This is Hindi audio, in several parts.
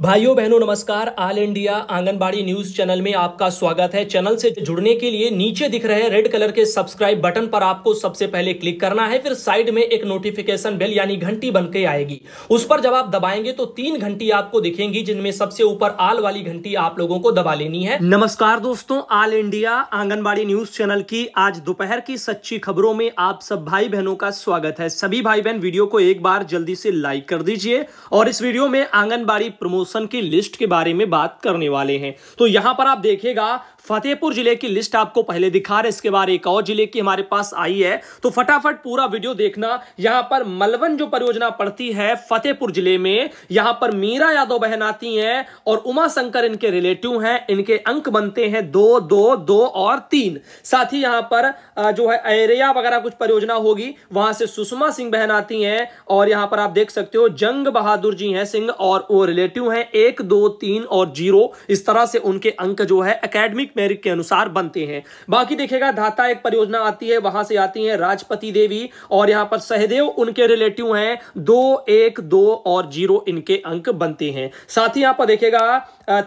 भाइयों बहनों नमस्कार all India Anganwadi news channel में आपका स्वागत है चैनल से जुड़ने के लिए नीचे दिख रहे रेड कलर के सब्सक्राइब बटन पर आपको सबसे पहले क्लिक करना है फिर साइड में एक नोटिफिकेशन बेल यानी घंटी बन के आएगी उस पर जब आप दबाएंगे तो तीन घंटी आपको दिखेंगी जिनमें सबसे ऊपर आल वाली घंटी आप लोगों को दबा लेनी है नमस्कार दोस्तों all India Anganwadi news channel की आज दोपहर की सच्ची खबरों में आप सब भाई बहनों का स्वागत है सभी भाई बहन वीडियो को एक बार जल्दी से लाइक कर दीजिए और इस वीडियो में आंगनबाड़ी प्रमोशन क्वेश्चन की लिस्ट के बारे में बात करने वाले हैं तो यहां पर आप देखेगा फतेहपुर जिले की लिस्ट आपको पहले दिखा रहे इसके बाद एक और जिले की हमारे पास आई है तो फटाफट पूरा वीडियो देखना यहां पर मलवन जो परियोजना पड़ती है फतेहपुर जिले में यहां पर मीरा यादव बहन आती हैं और उमा शंकर इनके रिलेटिव हैं इनके अंक बनते हैं दो दो दो और तीन साथ ही यहां पर जो है एरिया वगैरह कुछ परियोजना होगी वहां से सुषमा सिंह बहन आती है और यहां पर आप देख सकते हो जंग बहादुर जी हैं सिंह और वो रिलेटिव हैं एक दो तीन और जीरो इस तरह से उनके अंक जो है अकेडमिक मेरिट के अनुसार बनते हैं बाकी देखेगा धाता एक परियोजना आती है वहां से आती है राजपति देवी और यहां पर सहदेव उनके रिलेटिव हैं दो एक दो और जीरो इनके अंक बनते हैं साथ ही यहां पर देखेगा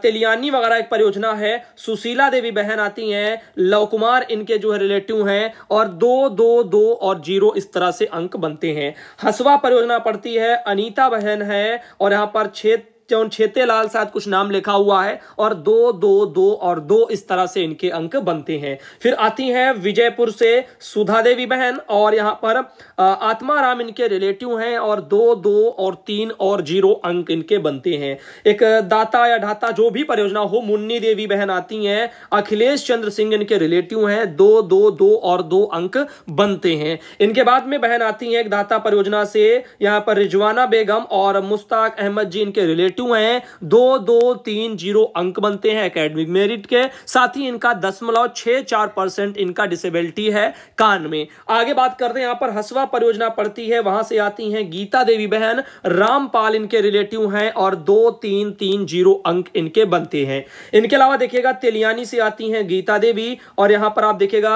तेलियानी वगैरह एक परियोजना है सुशीला देवी बहन आती हैं लव कुमार इनके जो है रिलेटिव हैं और दो दो दो और जीरो इस तरह से अंक बनते हैं हसवा परियोजना पड़ती है अनीता बहन है और यहां पर छेद चौन छेते लाल साथ कुछ नाम लिखा हुआ है और दो दो दो और दो इस तरह से इनके अंक बनते हैं फिर आती हैं विजयपुर से सुधा देवी बहन और यहाँ पर आत्माराम इनके रिलेटिव हैं और दो दो और तीन और जीरो अंक इनके बनते हैं एक दाता या ढाता जो भी परियोजना हो मुन्नी देवी बहन आती हैं अखिलेश चंद्र सिंह इनके रिलेटिव हैं दो दो दो और दो अंक बनते हैं इनके बाद में बहन आती हैं एक दाता परियोजना से यहाँ पर रिजवाना बेगम और मुश्ताक अहमद जी इनके रिलेटिव टू हैं दो दो तीन जीरो अंक बनते हैं एकेडमिक मेरिट के साथ ही इनका दशमलव छह चार परसेंट इनका डिसेबिलिटी है कान में आगे बात करते हैं यहां पर हसवा परियोजना पड़ती है वहां से आती हैं गीता देवी बहन रामपाल इनके रिलेटिव हैं और दो तीन तीन जीरो अंक इनके बनते हैं इनके अलावा देखिएगा तेलियानी से आती हैं गीता देवी और यहां पर आप देखिएगा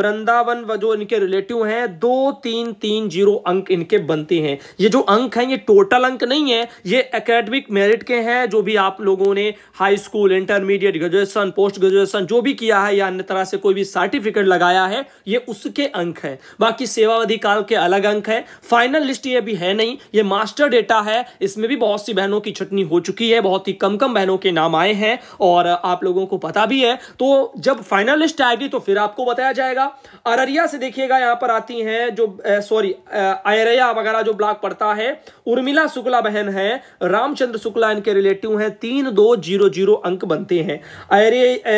वृंदावन जो इनके रिलेटिव हैं दो तीन तीन जीरो अंक इनके बनते हैं ये जो अंक हैं ये टोटल अंक नहीं है ये एकेडमिक स्पेसिफिक मेरिट के हैं जो भी आप लोगों ने high school intermediate graduation post graduation जो भी किया है या अन्य तरह से कोई भी सर्टिफिकेट लगाया है ये उसके अंक है बाकी सेवावधि काल के अलग अंक है फाइनल लिस्ट ये भी है नहीं ये मास्टर डेटा है इसमें भी बहुत सी बहनों की छटनी हो चुकी है बहुत ही कम कम बहनों के नाम आए हैं और आप लोगों को पता भी है तो जब फाइनल लिस्ट आएगी तो फिर आपको बताया जाएगा अररिया से देखिएगा यहां पर आती हैं जो सॉरी अयरिया वगैरह जो ब्लॉक पड़ता है उर्मिला शुक्ला बहन है रामचंद्र चंद्र शुक्ला इनके रिलेटिव हैं तीन दो जीरो जीरो अंक बनते हैं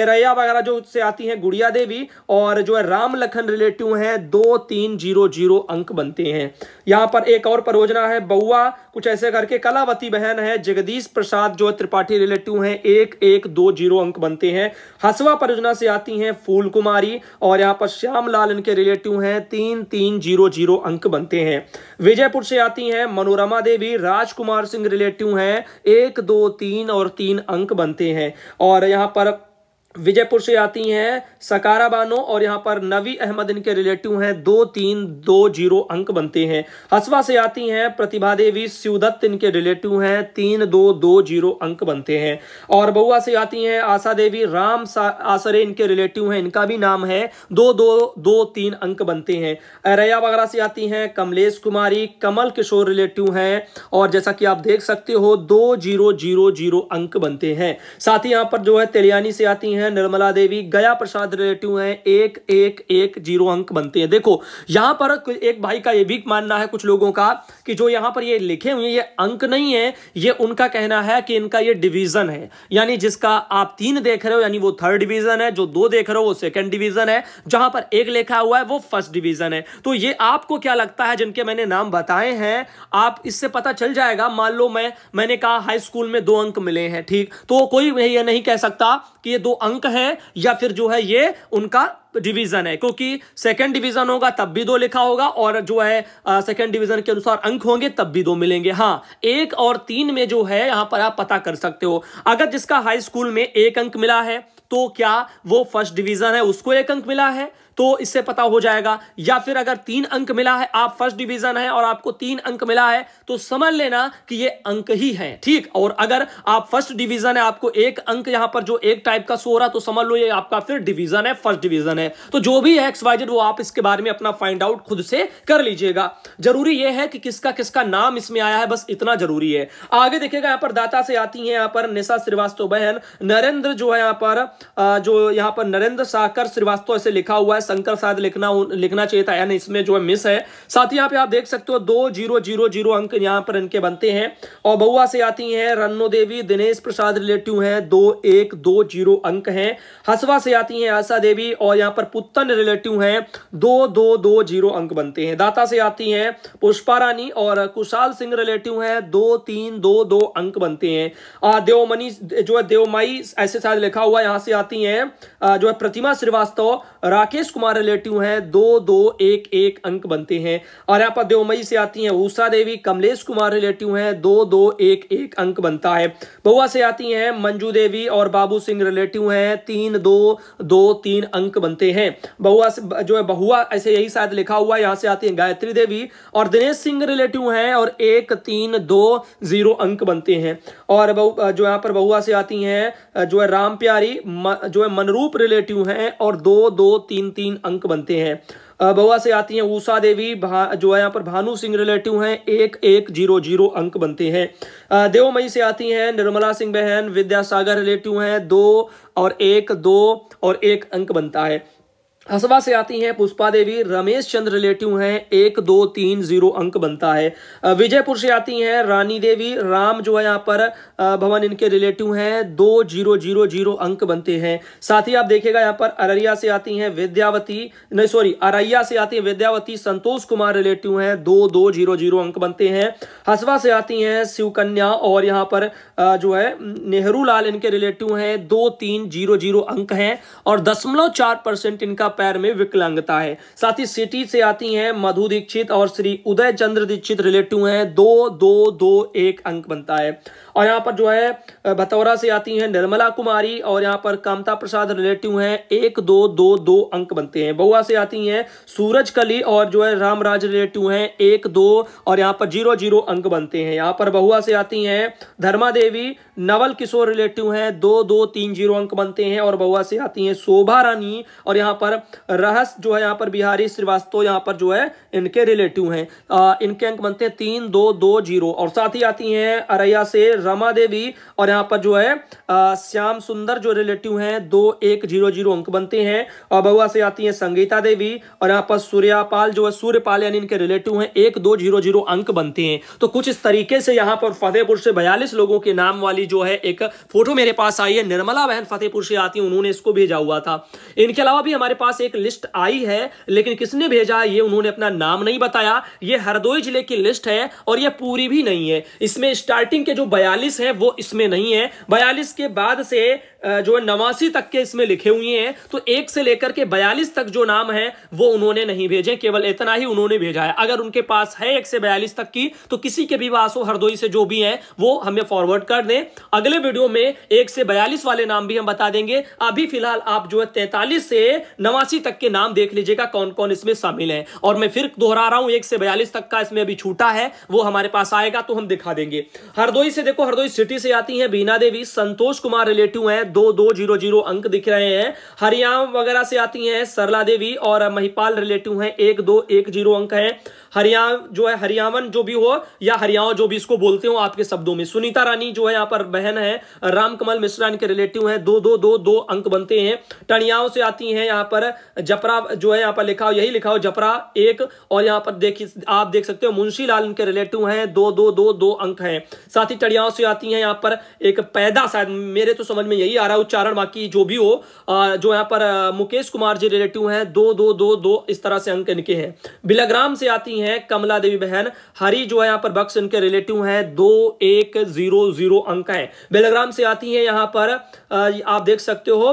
ऐरैया वगैरह जो से आती हैं गुड़िया देवी और जो है राम लखन रिलेटिव हैं दो तीन जीरो जीरो अंक बनते हैं यहाँ पर एक और परियोजना है बउआ कुछ ऐसे करके कलावती बहन है जगदीश प्रसाद जो त्रिपाठी रिलेटिव हैं एक एक दो जीरो अंक बनते हैं हसवा परियोजना से आती हैं फूल कुमारी और यहाँ पर श्याम लाल इनके रिलेटिव हैं तीन तीन जीरो जीरो अंक बनते हैं विजयपुर से आती हैं मनोरमा देवी राजकुमार सिंह रिलेटिव हैं एक दो तीन और तीन अंक बनते हैं और यहाँ पर विजयपुर से आती हैं सकारा बानो और यहाँ पर नवी अहमद इनके रिलेटिव हैं दो तीन दो जीरो अंक बनते हैं हसवा से आती हैं प्रतिभा देवी शिवदत्त इनके रिलेटिव हैं तीन दो दो जीरो अंक बनते हैं और बउआ से आती हैं आशा देवी राम आसरे इनके रिलेटिव हैं इनका भी नाम है दो दो दो तीन अंक बनते हैं अरैया वगैरह से आती हैं कमलेश कुमारी कमल किशोर रिलेटिव हैं और जैसा कि आप देख सकते हो दो जीरो जीरो जीरो अंक बनते हैं साथ ही यहाँ पर जो है तेलियानी से आती हैं हैं निर्मला देवी गया प्रसाद रिलेटिव हैं एक एक एक जीरो अंक बनते हैं देखो यहां पर एक भाई का ये भी मानना है कुछ लोगों का कि जो यहां पर ये लिखे हुए ये अंक नहीं है ये उनका कहना है कि इनका ये डिवीजन है यानी जिसका आप तीन देख रहे हो यानी वो थर्ड डिवीजन है जो दो देख रहे हो वो सेकंड डिवीजन है जहां पर एक लिखा हुआ है वो फर्स्ट डिवीजन है तो ये आपको क्या लगता है जिनके मैंने नाम बताए हैं आप इससे पता चल जाएगा मान लो मैं मैंने कहा हाई स्कूल में दो अंक मिले हैं ठीक तो कोई ये नहीं कह सकता कि ये दो अंक अंक है या फिर जो है ये उनका डिवीजन है क्योंकि सेकंड डिवीजन होगा तब भी दो लिखा होगा और जो है सेकंड डिवीजन के अनुसार अंक होंगे तब भी दो मिलेंगे हाँ एक और तीन में जो है यहां पर आप पता कर सकते हो अगर जिसका हाई स्कूल में एक अंक मिला है तो क्या वो फर्स्ट डिवीजन है उसको एक अंक मिला है तो इससे पता हो जाएगा या फिर अगर तीन अंक मिला है आप फर्स्ट डिवीजन है और आपको तीन अंक मिला है तो समझ लेना कि ये अंक ही है ठीक और अगर आप फर्स्ट डिवीजन है आपको एक अंक यहां पर जो एक टाइप का सो रहा तो समझ लो ये आपका फिर डिवीजन है फर्स्ट डिवीजन है तो जो भी है एक्सवाइजेड वो आप इसके बारे में अपना फाइंड आउट खुद से कर लीजिएगा जरूरी यह है कि किसका किसका नाम इसमें आया है बस इतना जरूरी है आगे देखिएगा यहां पर दाता से आती है यहां पर निशा श्रीवास्तव बहन नरेंद्र जो है यहां पर जो यहां पर नरेंद्र साकर श्रीवास्तव ऐसे लिखा हुआ है है शंकर शायद लिखना लिखना चाहिए था यानी इसमें जो है मिस है साथ ही यहाँ पे आप देख सकते हो दो जीरो जीरो जीरो अंक यहाँ पर इनके बनते हैं और बउआ से आती हैं रन्नो देवी दिनेश प्रसाद रिलेटिव है दो एक दो जीरो अंक है हसवा से आती हैं आशा देवी और यहाँ पर पुतन रिलेटिव है दो दो दो जीरो अंक बनते हैं दाता से आती हैं पुष्पा रानी और कुशाल सिंह रिलेटिव है दो तीन दो दो अंक बनते हैं देवमनी जो है देवमाई ऐसे शायद लिखा हुआ यहाँ से आती हैं जो है प्रतिमा श्रीवास्तव राकेश कुमार रिलेटिव हैं दो दो एक एक अंक बनते हैं और यहाँ पर देवमई से आती हैं ऊषा देवी कमलेश कुमार रिलेटिव हैं दो दो एक एक अंक बनता है बउआ से आती हैं मंजू देवी और बाबू सिंह रिलेटिव हैं तीन दो दो तीन अंक बनते हैं बउआ से जो है बहुआ ऐसे यही शायद लिखा हुआ है यहाँ से आती है गायत्री देवी और दिनेश सिंह रिलेटिव हैं और एक तीन दो जीरो अंक बनते हैं और जो यहाँ पर बहुआ से आती हैं जो है राम प्यारी जो है मनरूप रिलेटिव हैं और दो दो तीन तीन तीन अंक बनते हैं बवा से आती हैं ऊषा देवी जो है यहाँ पर भानु सिंह रिलेटिव हैं एक एक जीरो जीरो अंक बनते हैं देवमई से आती हैं निर्मला सिंह बहन विद्यासागर रिलेटिव हैं दो और एक दो और एक अंक बनता है हसवा से आती हैं पुष्पा देवी रमेश चंद्र रिलेटिव हैं एक दो तीन जीरो अंक बनता है विजयपुर से आती हैं रानी देवी राम जो है यहाँ पर भवन इनके रिलेटिव हैं दो जीरो जीरो जीरो अंक बनते हैं साथ ही आप देखिएगा यहाँ पर अररिया से आती हैं विद्यावती नहीं सॉरी अरैया से आती हैं विद्यावती संतोष कुमार रिलेटिव हैं दो दो जीरो जीरो अंक बनते हैं हसवा से आती हैं शिवकन्या और यहाँ पर जो है नेहरू लाल इनके रिलेटिव हैं दो तीन जीरो जीरो अंक हैं और दशमलव चार परसेंट इनका पैर में विकलांगता है साथ ही सिटी से आती हैं मधु दीक्षित और श्री उदय चंद्र दीक्षित रिलेटिव हैं दो दो दो एक अंक बनता है और यहाँ पर जो है भतौरा से आती हैं निर्मला कुमारी और यहाँ पर कामता प्रसाद रिलेटिव हैं एक दो दो दो अंक बनते हैं बउआ से आती हैं सूरज कली और जो है रामराज रिलेटिव हैं एक दो और यहाँ पर जीरो जीरो अंक बनते हैं यहाँ पर बहुआ से आती हैं धर्मा देवी नवल किशोर रिलेटिव हैं दो दो तीन जीरो अंक बनते हैं और बहुआ से आती हैं शोभा रानी और यहाँ पर रहस जो है यहाँ पर बिहारी श्रीवास्तव यहाँ पर जो है इनके रिलेटिव हैं इनके अंक बनते हैं तीन दो दो जीरो और साथ ही आती हैं अरैया से रमा देवी और यहाँ पर जो है आ, श्याम सुंदर जो रिलेटिव हैं दो एक जीरो जीरो अंक बनते हैं और बहुआ से आती हैं संगीता देवी और यहाँ पर सूर्यापाल जो है सूर्यपाल यानी इनके रिलेटिव हैं एक दो जीरो जीरो अंक बनते हैं तो कुछ इस तरीके से यहाँ पर फतेहपुर से बयालीस लोगों के नाम वाली जो है एक फोटो मेरे पास आई है निर्मला बहन फतेहपुर से आती है उन्होंने इसको भेजा हुआ था इनके अलावा भी हमारे पास एक लिस्ट आई है लेकिन किसने भेजा ये उन्होंने अपना नाम नहीं बताया ये हरदोई जिले की लिस्ट है और ये पूरी भी नहीं है इसमें स्टार्टिंग के जो बयालीस बयालीस है वो इसमें नहीं है बयालीस के बाद से जो है नवासी तक के इसमें लिखे हुए हैं तो एक से लेकर के बयालीस तक जो नाम है वो उन्होंने नहीं भेजे केवल इतना ही उन्होंने भेजा है अगर उनके पास है एक से बयालीस तक की तो किसी के भी हो हरदोई से जो भी है वो हमें फॉरवर्ड कर दें अगले वीडियो में एक से बयालीस वाले नाम भी हम बता देंगे अभी फिलहाल आप जो है तैतालीस से नवासी तक के नाम देख लीजिएगा कौन कौन इसमें शामिल है और मैं फिर दोहरा रहा हूं एक से बयालीस तक का इसमें अभी छूटा है वो हमारे पास आएगा तो हम दिखा देंगे हरदोई से देखो हरदोई सिटी से आती है बीना देवी संतोष कुमार रिलेटिव है दो दो जीरो जीरो अंक दिख रहे हैं हरियाणा वगैरह से आती हैं सरला देवी और महिपाल रिलेटिव हैं एक दो एक जीरो अंक हैं हरियाणा जो है हरियावन जो भी हो या हरियाणा जो भी इसको बोलते हो आपके शब्दों में सुनीता रानी जो है यहाँ पर बहन है रामकमल मिश्रा इनके रिलेटिव हैं दो दो दो दो अंक बनते हैं टनियाओं से आती हैं यहाँ पर जपरा जो है यहाँ पर लिखा हो यही लिखा हो जपरा एक और यहाँ पर देखिए आप देख सकते हो मुंशी लाल इनके रिलेटिव हैं दो दो दो दो अंक हैं साथ ही टड़ियाओं से आती हैं यहाँ पर एक पैदा शायद मेरे तो समझ में यही आ रहा है उच्चारण बाकी जो भी हो जो यहाँ पर मुकेश कुमार जी रिलेटिव हैं दो दो दो दो इस तरह से अंक इनके हैं बिलाग्राम से आती हैं कमला देवी बहन हरी जो है यहाँ पर बक्स इनके रिलेटिव हैं दो एक जीरो जीरो अंक है बिलाग्राम से आती हैं यहाँ पर आप देख सकते हो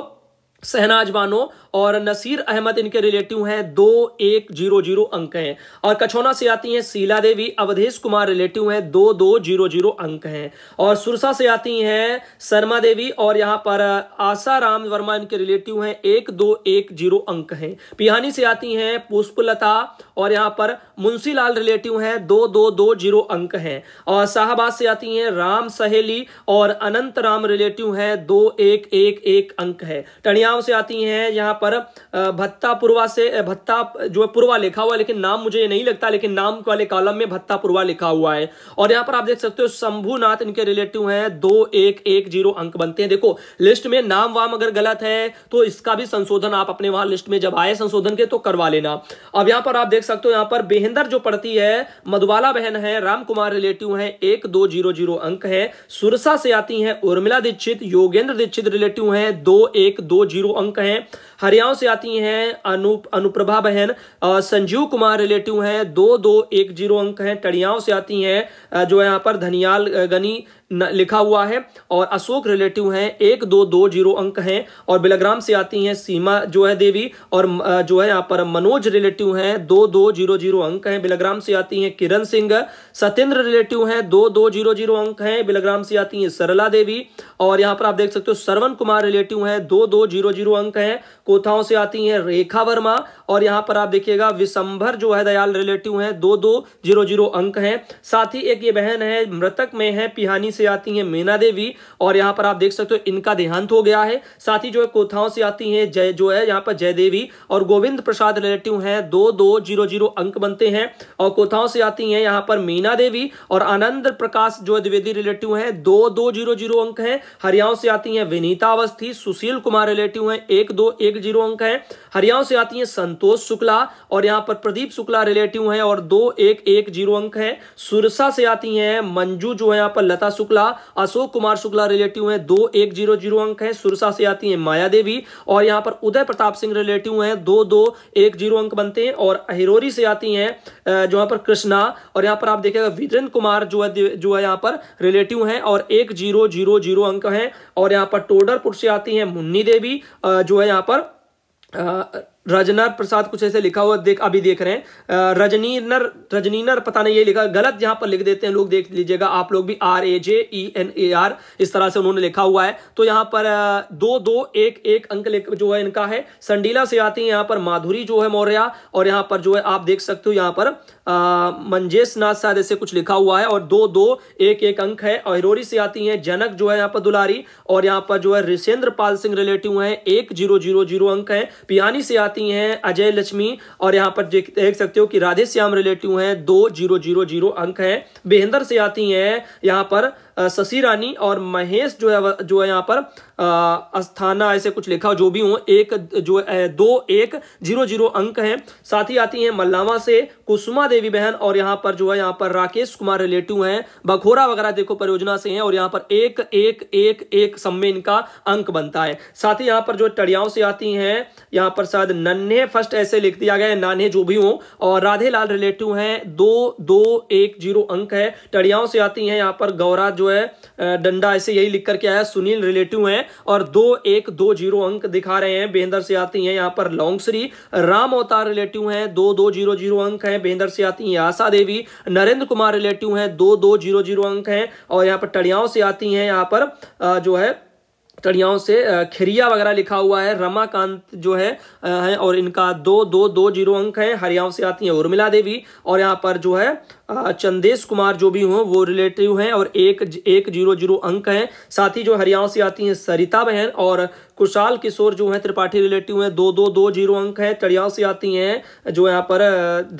सहनाज बानो और नसीर अहमद इनके रिलेटिव हैं दो एक जीरो जीरो अंक हैं और कछौना से आती हैं सीला देवी अवधेश कुमार रिलेटिव हैं दो दो जीरो जीरो अंक हैं और सुरसा से आती हैं शर्मा देवी और यहां पर आशा राम वर्मा इनके रिलेटिव हैं एक दो एक जीरो अंक हैं पिहानी से आती हैं पुष्पलता और यहाँ पर मुंशी लाल रिलेटिव हैं दो दो दो जीरो अंक हैं और शाहबाद से आती हैं राम सहेली और अनंत राम रिलेटिव हैं दो एक एक एक अंक है टनिया बेनाम से आती हैं यहाँ पर भत्ता पूर्वा से भत्ता जो है पूर्वा लिखा हुआ है लेकिन नाम मुझे ये नहीं लगता लेकिन नाम वाले कॉलम में भत्ता पूर्वा लिखा हुआ है और यहाँ पर आप देख सकते हो शंभुनाथ इनके रिलेटिव हैं दो एक एक जीरो अंक बनते हैं देखो लिस्ट में नाम वाम अगर गलत है तो इसका भी संशोधन आप अपने वहां लिस्ट में जब आए संशोधन के तो करवा लेना अब यहाँ पर आप देख सकते हो यहाँ पर बेहेंदर जो पड़ती है मधुबाला बहन है राम कुमार रिलेटिव है एक दो जीरो जीरो अंक है सुरसा से आती है उर्मिला दीक्षित योगेंद्र दीक्षित रिलेटिव है दो एक दो जीरो जीरो अंक हैं हरियाणा से आती हैं अनु अनुप्रभा बहन संजीव कुमार रिलेटिव हैं दो दो एक जीरो अंक हैं टड़ियाओं से आती हैं जो यहाँ पर धनियाल गनी लिखा हुआ है और अशोक रिलेटिव हैं एक दो दो जीरो अंक हैं और बिलग्राम से आती हैं सीमा जो है देवी और जो है यहाँ पर मनोज रिलेटिव हैं दो दो जीरो जीरो अंक हैं बिलग्राम से आती हैं किरण सिंह सत्येंद्र रिलेटिव हैं दो दो जीरो जीरो अंक हैं बिलग्राम से आती हैं सरला देवी और यहाँ पर आप देख सकते हो सरवन कुमार रिलेटिव हैं दो दो जीरो जीरो अंक हैं कोथाओं से आती हैं रेखा वर्मा और यहाँ पर आप देखिएगा विशंभर जो है दयाल रिलेटिव है दो दो जीरो जीरो अंक है साथ ही एक ये बहन है मृतक में है पिहानी से आती है मीना देवी और यहाँ पर आप देख सकते हो इनका देहांत हो गया है साथ ही जो है कोथाओं से आती है जय जो है यहाँ पर जय देवी और गोविंद प्रसाद रिलेटिव है दो दो जीरो जीरो अंक बनते हैं और कोथाओं से आती है यहाँ पर मीना देवी और आनंद प्रकाश जो है द्विवेदी रिलेटिव है दो दो जीरो जीरो अंक है हरियाणा से आती है विनीता अवस्थी सुशील कुमार रिलेटिव हैं एक दो एक जीरो अंक है हरियाणा से आती है संत संतोष शुक्ला और यहां पर प्रदीप शुक्ला रिलेटिव हैं और दो एक एक जीरो अंक है सुरसा से आती हैं मंजू जो है यहां पर लता शुक्ला अशोक कुमार शुक्ला रिलेटिव हैं दो एक जीरो जीरो अंक है सुरसा से आती हैं माया देवी और यहां पर उदय प्रताप सिंह रिलेटिव हैं दो दो एक जीरो अंक बनते हैं और अहिरोरी से आती हैं जो यहां पर कृष्णा और यहां पर आप देखेगा वीरेंद्र कुमार जो है जो है यहां पर रिलेटिव हैं और एक जीरो जीरो जीरो अंक हैं और यहां पर टोडरपुर से आती हैं मुन्नी देवी जो है यहां पर रजनर प्रसाद कुछ ऐसे लिखा हुआ देख अभी देख रहे हैं रजनीनर रजनीनर पता नहीं ये लिखा गलत यहाँ पर लिख देते हैं लोग देख लीजिएगा आप लोग भी R A J E N A R इस तरह से उन्होंने लिखा हुआ है तो यहाँ पर दो दो एक एक अंक जो है इनका है संडीला से आती है यहाँ पर माधुरी जो है मौर्या और यहाँ पर जो है आप देख सकते हो यहाँ पर मंजेश नाथ शायद ऐसे कुछ लिखा हुआ है और दो दो एक एक अंक है अहिरोरी से आती है जनक जो है यहाँ पर दुलारी और यहाँ पर जो है ऋषेंद्र पाल सिंह रिलेटिव है एक जीरो जीरो जीरो अंक है पियानी से आती आती हैं अजय लक्ष्मी और यहाँ पर देख सकते हो कि राधे श्याम रिलेटिव हैं दो जीरो जीरो जीरो अंक हैं बेहेंदर से आती हैं यहाँ पर शशि रानी और महेश जो है जो है यहाँ पर अस्थाना ऐसे कुछ लिखा जो भी हो एक जो दो एक जीरो जीरो अंक हैं साथ ही आती हैं मल्लावा से कुसुमा देवी बहन और यहाँ पर जो है यहाँ पर राकेश कुमार रिलेटिव हैं बखोरा वगैरह देखो परियोजना से हैं और यहाँ पर एक एक एक एक सम में इनका अंक बनता है साथ ही यहाँ पर जो टड़ियाओं से आती हैं यहाँ पर शायद नन्हे फर्स्ट ऐसे लिख दिया गया है नान्हे जो भी हो और राधे लाल रिलेटिव हैं दो दो एक जीरो अंक है टड़ियाओं से आती हैं यहाँ पर गौरा जो है डंडा ऐसे यही लिख करके आया सुनील रिलेटिव हैं और दो एक दो जीरो अंक दिखा रहे हैं बेहदर से आती हैं यहाँ पर लौंगसरी राम अवतार रिलेटिव हैं दो दो जीरो जीरो अंक हैं बेहदर से आती हैं आशा देवी नरेंद्र कुमार रिलेटिव हैं दो दो जीरो जीरो अंक हैं और यहाँ पर टड़ियाओं से आती हैं यहाँ पर जो है टड़ियाओं से खिरिया वगैरह लिखा हुआ है रमाकांत जो है हैं और इनका दो दो दो जीरो अंक है हरियाओं से आती हैं उर्मिला देवी और यहाँ पर जो है चंदेश कुमार जो भी हों वो रिलेटिव हैं और एक एक जीरो जीरो अंक हैं साथ ही जो हरियाओं से आती हैं सरिता बहन और कुशाल किशोर जो हैं त्रिपाठी रिलेटिव हैं दो दो दो जीरो अंक हैं तड़ियाओं से आती हैं जो यहाँ पर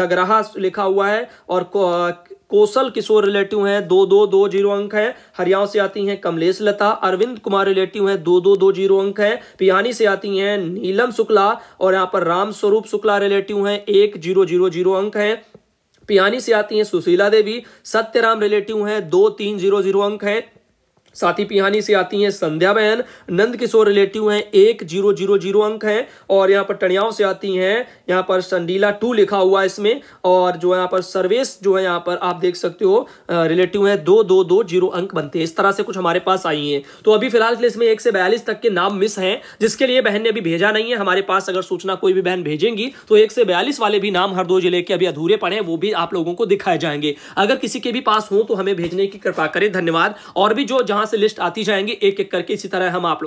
दगराहा लिखा हुआ है और कौशल किशोर रिलेटिव हैं दो दो दो जीरो अंक है हरियाणा से आती हैं कमलेश लता अरविंद कुमार रिलेटिव हैं दो दो दो जीरो अंक है पियानी से आती हैं नीलम शुक्ला और यहाँ पर राम स्वरूप शुक्ला रिलेटिव हैं एक जीरो जीरो जीरो अंक है पियानी से आती हैं सुशीला देवी सत्यराम रिलेटिव हैं दो तीन जीरो जीरो अंक है साथी पिहानी से आती हैं संध्या बहन नंद किशोर रिलेटिव हैं एक जीरो जीरो जीरो अंक हैं और यहाँ पर टनियाओं से आती हैं यहाँ पर संडीला टू लिखा हुआ है इसमें और जो यहाँ पर सर्वेस जो है यहाँ पर आप देख सकते हो रिलेटिव है दो दो दो जीरो अंक बनते हैं इस तरह से कुछ हमारे पास आई हैं तो अभी फिलहाल के लिए इसमें एक से बयालीस तक के नाम मिस हैं जिसके लिए बहन ने अभी भेजा नहीं है हमारे पास अगर सूचना कोई भी बहन भेजेंगी तो एक से बयालीस वाले भी नाम हर दो जिले के अभी अधूरे पड़े वो भी आप लोगों को दिखाए जाएंगे अगर किसी के भी पास हो तो हमें भेजने की कृपा करें धन्यवाद और भी जो जहां से लिस्ट आती जाएंगी एक एक करके इसी तरह हम आप लोग